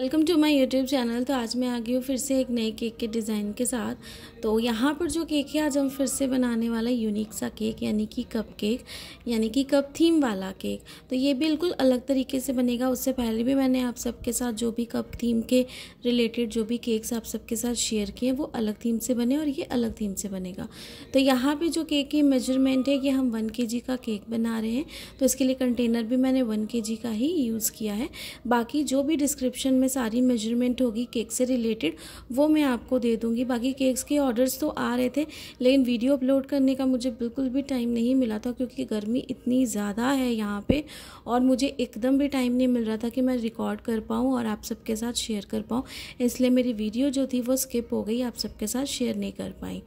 welcome to my YouTube channel तो आज मैं आ गई हूँ फिर से एक नए केक के डिज़ाइन के साथ तो यहाँ पर जो केक है आज हम फिर से बनाने वाला यूनिक सा केक यानी कि कप केक यानी कि कप थीम वाला केक तो ये बिल्कुल अलग तरीके से बनेगा उससे पहले भी मैंने आप सबके साथ जो भी कप थीम के रिलेटेड जो भी केक्स आप सबके साथ शेयर किए वो अलग थीम से बने और ये अलग थीम से बनेगा तो यहाँ पर जो केक की मेजरमेंट है ये हम वन के का केक बना रहे हैं तो इसके लिए कंटेनर भी मैंने वन के का ही यूज़ किया है बाकी जो भी डिस्क्रिप्शन में में सारी मेजरमेंट होगी केक से रिलेटेड वो मैं आपको दे दूँगी बाकी केक्स के ऑर्डर्स तो आ रहे थे लेकिन वीडियो अपलोड करने का मुझे बिल्कुल भी टाइम नहीं मिला था क्योंकि गर्मी इतनी ज़्यादा है यहाँ पर और मुझे एकदम भी टाइम नहीं मिल रहा था कि मैं रिकॉर्ड कर पाऊँ और आप सबके साथ शेयर कर पाऊँ इसलिए मेरी वीडियो जो थी वो स्किप हो गई आप सबके साथ शेयर नहीं कर पाई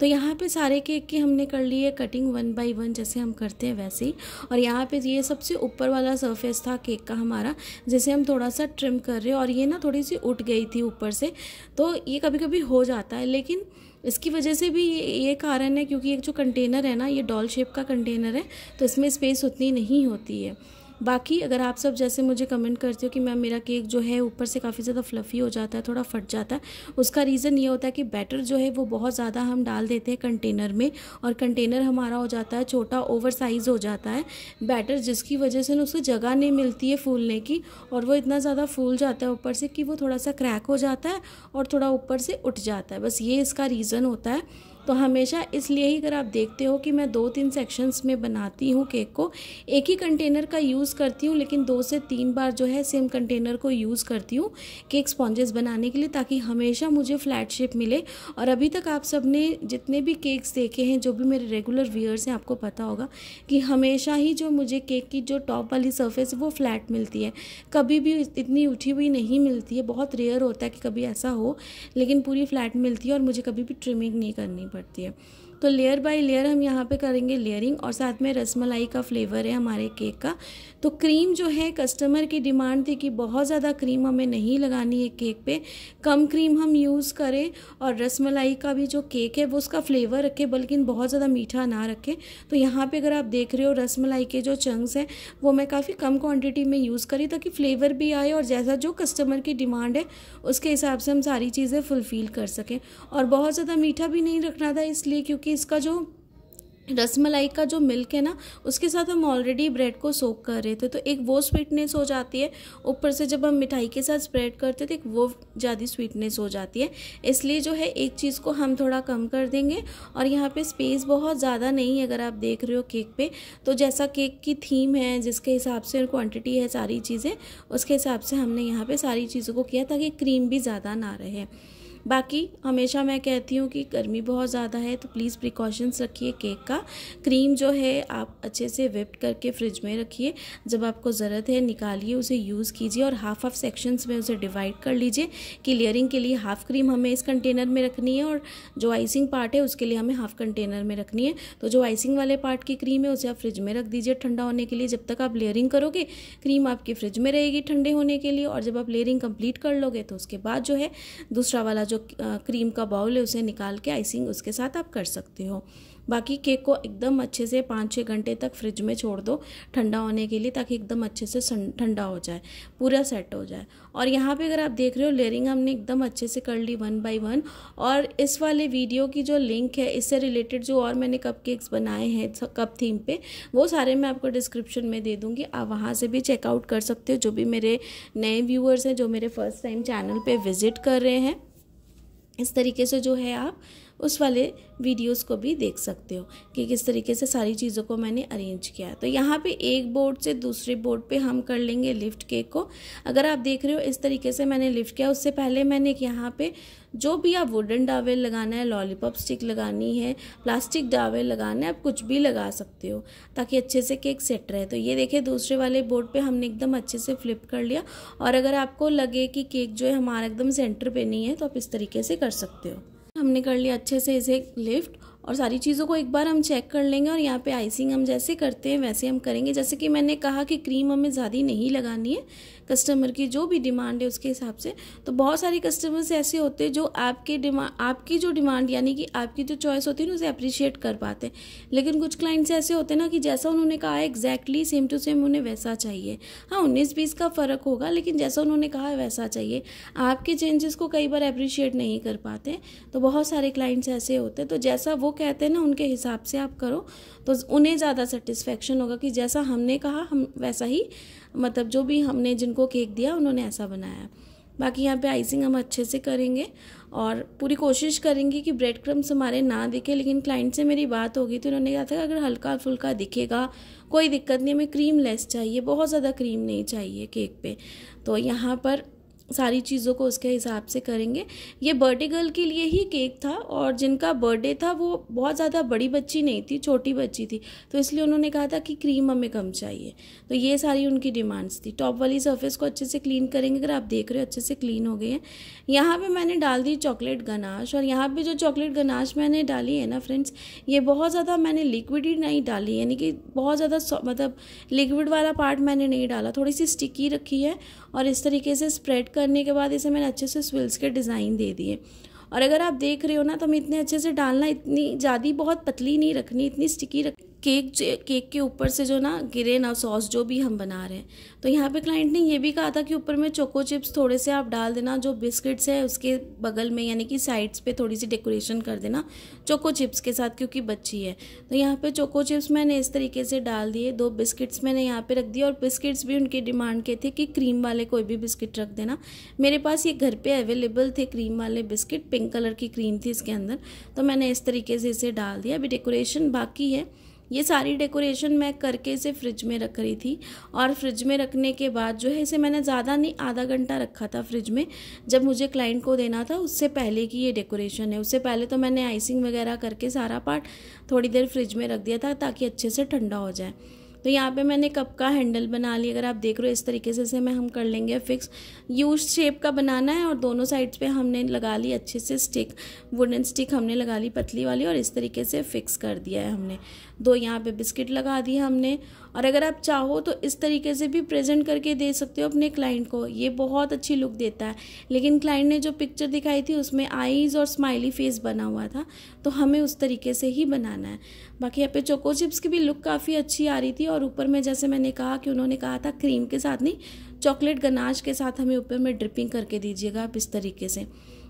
तो यहाँ पे सारे केक की हमने कर ली है कटिंग वन बाय वन जैसे हम करते हैं वैसे ही और यहाँ पे ये सबसे ऊपर वाला सरफेस था केक का हमारा जिसे हम थोड़ा सा ट्रिम कर रहे हैं और ये ना थोड़ी सी उठ गई थी ऊपर से तो ये कभी कभी हो जाता है लेकिन इसकी वजह से भी ये, ये कारण है क्योंकि एक जो कंटेनर है ना ये डॉल शेप का कंटेनर है तो इसमें स्पेस उतनी नहीं होती है बाकी अगर आप सब जैसे मुझे कमेंट करते हो कि मैम मेरा केक जो है ऊपर से काफ़ी ज़्यादा फ्लफ़ी हो जाता है थोड़ा फट जाता है उसका रीज़न ये होता है कि बैटर जो है वो बहुत ज़्यादा हम डाल देते हैं कंटेनर में और कंटेनर हमारा हो जाता है छोटा ओवर साइज़ हो जाता है बैटर जिसकी वजह से ना उसको जगह नहीं मिलती है फूलने की और वो इतना ज़्यादा फूल जाता है ऊपर से कि वो थोड़ा सा क्रैक हो जाता है और थोड़ा ऊपर से उठ जाता है बस ये इसका रीज़न होता है तो हमेशा इसलिए ही अगर आप देखते हो कि मैं दो तीन सेक्शंस में बनाती हूँ केक को एक ही कंटेनर का यूज़ करती हूँ लेकिन दो से तीन बार जो है सेम कंटेनर को यूज़ करती हूँ केक स्पॉन्जेस बनाने के लिए ताकि हमेशा मुझे फ्लैट शेप मिले और अभी तक आप सब ने जितने भी केक्स देखे हैं जो भी मेरे रेगुलर व्यूअर्स हैं आपको पता होगा कि हमेशा ही जो मुझे केक की जो टॉप वाली सर्फेस वो फ्लैट मिलती है कभी भी इतनी उठी हुई नहीं मिलती है बहुत रेयर होता है कि कभी ऐसा हो लेकिन पूरी फ्लैट मिलती है और मुझे कभी भी ट्रिमिंग नहीं करनी पड़ती करती है तो लेयर बाय लेयर हम यहाँ पे करेंगे लेयरिंग और साथ में रसमलाई का फ्लेवर है हमारे केक का तो क्रीम जो है कस्टमर की डिमांड थी कि बहुत ज़्यादा क्रीम हमें नहीं लगानी है केक पे कम क्रीम हम यूज़ करें और रसमलाई का भी जो केक है वो उसका फ्लेवर रखे बल्कि बहुत ज़्यादा मीठा ना रखे तो यहाँ पर अगर आप देख रहे हो रसमलाई के जो चंक्स हैं वो मैं काफ़ी कम क्वान्टिटी में यूज़ करी ताकि फ्लेवर भी आए और जैसा जो कस्टमर की डिमांड है उसके हिसाब से हम सारी चीज़ें फुलफ़िल कर सकें और बहुत ज़्यादा मीठा भी नहीं रखना था इसलिए क्योंकि क्योंकि इसका जो रसमलाई का जो मिल्क है ना उसके साथ हम ऑलरेडी ब्रेड को सोक कर रहे थे तो एक वो स्वीटनेस हो जाती है ऊपर से जब हम मिठाई के साथ स्प्रेड करते तो एक वो ज़्यादा स्वीटनेस हो जाती है इसलिए जो है एक चीज़ को हम थोड़ा कम कर देंगे और यहाँ पे स्पेस बहुत ज़्यादा नहीं है अगर आप देख रहे हो केक पे तो जैसा केक की थीम है जिसके हिसाब से क्वान्टिटी है सारी चीज़ें उसके हिसाब से हमने यहाँ पर सारी चीज़ों को किया ताकि क्रीम भी ज़्यादा ना रहे बाकी हमेशा मैं कहती हूँ कि गर्मी बहुत ज़्यादा है तो प्लीज़ प्रिकॉशंस रखिए केक का क्रीम जो है आप अच्छे से वेप करके फ्रिज में रखिए जब आपको ज़रूरत है निकालिए उसे यूज़ कीजिए और हाफ हाफ सेक्शंस में उसे डिवाइड कर लीजिए कि लेयरिंग के लिए हाफ क्रीम हमें इस कंटेनर में रखनी है और जो आइसिंग पार्ट है उसके लिए हमें हाफ कंटेनर में रखनी है तो जो आइसिंग वाले पार्ट की क्रीम है उसे आप फ्रिज में रख दीजिए ठंडा होने के लिए जब तक आप लेयरिंग करोगे क्रीम आपके फ्रिज में रहेगी ठंडे होने के लिए और जब आप लेयरिंग कंप्लीट कर लोगे तो उसके बाद जो है दूसरा वाला जो क्रीम का बाउल है उसे निकाल के आइसिंग उसके साथ आप कर सकते हो बाकी केक को एकदम अच्छे से पाँच छः घंटे तक फ्रिज में छोड़ दो ठंडा होने के लिए ताकि एकदम अच्छे से ठंडा हो जाए पूरा सेट हो जाए और यहाँ पे अगर आप देख रहे हो लेयरिंग हमने एकदम अच्छे से कर ली वन बाय वन और इस वाले वीडियो की जो लिंक है इससे रिलेटेड जो और मैंने कप केक्स बनाए हैं कप थीम पर वो सारे मैं आपको डिस्क्रिप्शन में दे दूँगी आप वहाँ से भी चेकआउट कर सकते हो जो भी मेरे नए व्यूअर्स हैं जो मेरे फर्स्ट टाइम चैनल पर विज़िट कर रहे हैं इस तरीके से जो है आप उस वाले वीडियोस को भी देख सकते हो कि किस तरीके से सारी चीज़ों को मैंने अरेंज किया है तो यहाँ पे एक बोर्ड से दूसरे बोर्ड पे हम कर लेंगे लिफ्ट केक को अगर आप देख रहे हो इस तरीके से मैंने लिफ्ट किया उससे पहले मैंने यहाँ पर जो भी आप वुडन डावेल लगाना है लॉलीपॉप स्टिक लगानी है प्लास्टिक डावेल लगाना है आप कुछ भी लगा सकते हो ताकि अच्छे से केक सेट रहे तो ये देखिए दूसरे वाले बोर्ड पे हमने एकदम अच्छे से फ्लिप कर लिया और अगर आपको लगे कि केक जो है हमारा एकदम सेंटर पे नहीं है तो आप इस तरीके से कर सकते हो हमने कर लिया अच्छे से इसे लिफ्ट और सारी चीज़ों को एक बार हम चेक कर लेंगे और यहाँ पे आइसिंग हम जैसे करते हैं वैसे हम करेंगे जैसे कि मैंने कहा कि क्रीम हमें ज़्यादा नहीं लगानी है कस्टमर की जो भी डिमांड है उसके हिसाब से तो बहुत सारे कस्टमर्स ऐसे होते हैं जो आपके डिमांड आपकी जो डिमांड यानी कि आपकी जो चॉइस होती है ना उसे अप्रिशिएट कर पाते हैं लेकिन कुछ क्लाइंट्स ऐसे होते हैं ना कि जैसा उन्होंने कहा है एग्जैक्टली सेम टू सेम उन्हें वैसा चाहिए हाँ उन्नीस बीस का फ़र्क होगा लेकिन जैसा उन्होंने कहा है वैसा चाहिए आपके चेंजेस को कई बार अप्रिशिएट नहीं कर पाते तो बहुत सारे क्लाइंट्स ऐसे होते हैं तो जैसा वो वो कहते हैं ना उनके हिसाब से आप करो तो उन्हें ज़्यादा सेटिस्फेक्शन होगा कि जैसा हमने कहा हम वैसा ही मतलब जो भी हमने जिनको केक दिया उन्होंने ऐसा बनाया बाकी यहाँ पे आइसिंग हम अच्छे से करेंगे और पूरी कोशिश करेंगे कि ब्रेड क्रम्स हमारे ना दिखे लेकिन क्लाइंट से मेरी बात होगी तो उन्होंने कहा था अगर हल्का फुल्का दिखेगा कोई दिक्कत नहीं हमें क्रीम लेस चाहिए बहुत ज़्यादा क्रीम नहीं चाहिए केक पे तो यहाँ पर सारी चीज़ों को उसके हिसाब से करेंगे ये बर्थडे गर्ल के लिए ही केक था और जिनका बर्थडे था वो बहुत ज़्यादा बड़ी बच्ची नहीं थी छोटी बच्ची थी तो इसलिए उन्होंने कहा था कि क्रीम हमें कम चाहिए तो ये सारी उनकी डिमांड्स थी टॉप वाली सरफेस को अच्छे से क्लीन करेंगे अगर आप देख रहे हो अच्छे से क्लीन हो गई है यहाँ पर मैंने डाल दी चॉकलेट गनाश और यहाँ पर जो चॉकलेट गनाश मैंने डाली है ना फ्रेंड्स ये बहुत ज़्यादा मैंने लिक्विड ही नहीं डाली यानी कि बहुत ज़्यादा मतलब लिक्विड वाला पार्ट मैंने नहीं डाला थोड़ी सी स्टिकी रखी है और इस तरीके से स्प्रेड करने के बाद इसे मैंने अच्छे से स्विल्स के डिज़ाइन दे दिए और अगर आप देख रहे हो ना तो हमें इतने अच्छे से डालना इतनी ज़्यादा बहुत पतली नहीं रखनी इतनी स्टिकी रख केक केक के ऊपर से जो ना गिरे ना सॉस जो भी हम बना रहे हैं तो यहाँ पे क्लाइंट ने ये भी कहा था कि ऊपर में चोको चिप्स थोड़े से आप डाल देना जो बिस्किट्स है उसके बगल में यानी कि साइड्स पे थोड़ी सी डेकोरेशन कर देना चोको चिप्स के साथ क्योंकि बच्ची है तो यहाँ पे चोको चिप्स मैंने इस तरीके से डाल दिए दो बिस्किट्स मैंने यहाँ पर रख दिए और बिस्किट्स भी उनके डिमांड के थे कि क्रीम वाले कोई भी बिस्किट रख देना मेरे पास ये घर पर अवेलेबल थे क्रीम वाले बिस्किट पिंक कलर की क्रीम थी इसके अंदर तो मैंने इस तरीके से इसे डाल दिया अभी डेकोरेशन बाकी है ये सारी डेकोरेशन मैं करके इसे फ्रिज में रख रही थी और फ्रिज में रखने के बाद जो है इसे मैंने ज़्यादा नहीं आधा घंटा रखा था फ्रिज में जब मुझे क्लाइंट को देना था उससे पहले की ये डेकोरेशन है उससे पहले तो मैंने आइसिंग वगैरह करके सारा पार्ट थोड़ी देर फ्रिज में रख दिया था ताकि अच्छे से ठंडा हो जाए तो यहाँ पे मैंने कप का हैंडल बना लिया अगर आप देख रहे हो इस तरीके से इसे मैं हम कर लेंगे फिक्स यू शेप का बनाना है और दोनों साइड्स पे हमने लगा ली अच्छे से स्टिक वुडन स्टिक हमने लगा ली पतली वाली और इस तरीके से फिक्स कर दिया है हमने दो यहाँ पे बिस्किट लगा दिए हमने और अगर आप चाहो तो इस तरीके से भी प्रेजेंट करके दे सकते हो अपने क्लाइंट को ये बहुत अच्छी लुक देता है लेकिन क्लाइंट ने जो पिक्चर दिखाई थी उसमें आईज और स्माइली फेस बना हुआ था तो हमें उस तरीके से ही बनाना है बाकी यहाँ पे चोको चिप्स की भी लुक काफ़ी अच्छी आ रही थी और ऊपर में जैसे मैंने कहा कि उन्होंने कहा था क्रीम के साथ नहीं चॉकलेट गनाश के साथ हमें ऊपर में ड्रिपिंग करके दीजिएगा आप इस तरीके से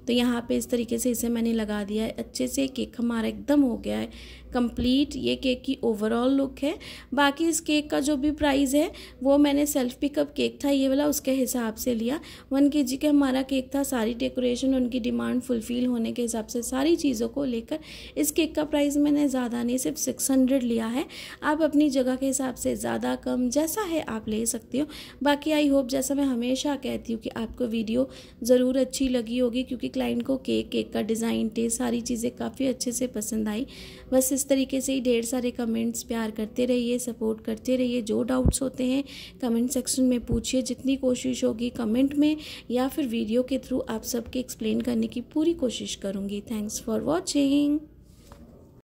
तो यहाँ पे इस तरीके से इसे मैंने लगा दिया है अच्छे से केक हमारा एकदम हो गया है कंप्लीट ये केक की ओवरऑल लुक है बाकी इस केक का जो भी प्राइस है वो मैंने सेल्फ पिकअप केक था ये वाला उसके हिसाब से लिया वन के जी का हमारा केक था सारी डेकोरेशन उनकी डिमांड फुलफ़िल होने के हिसाब से सारी चीज़ों को लेकर इस केक का प्राइस मैंने ज़्यादा नहीं सिर्फ सिक्स हंड्रेड लिया है आप अपनी जगह के हिसाब से ज़्यादा कम जैसा है आप ले सकते हो बाकी आई होप जैसा मैं हमेशा कहती हूँ कि आपको वीडियो ज़रूर अच्छी लगी होगी क्योंकि क्लाइंट को केक केक का डिज़ाइन टेस्ट सारी चीज़ें काफ़ी अच्छे से पसंद आई बस इस तरीके से ही ढेर सारे कमेंट्स प्यार करते रहिए सपोर्ट करते रहिए जो डाउट्स होते हैं कमेंट सेक्शन में पूछिए जितनी कोशिश होगी कमेंट में या फिर वीडियो के थ्रू आप सबके एक्सप्लेन करने की पूरी कोशिश करूँगी थैंक्स फॉर वॉचिंग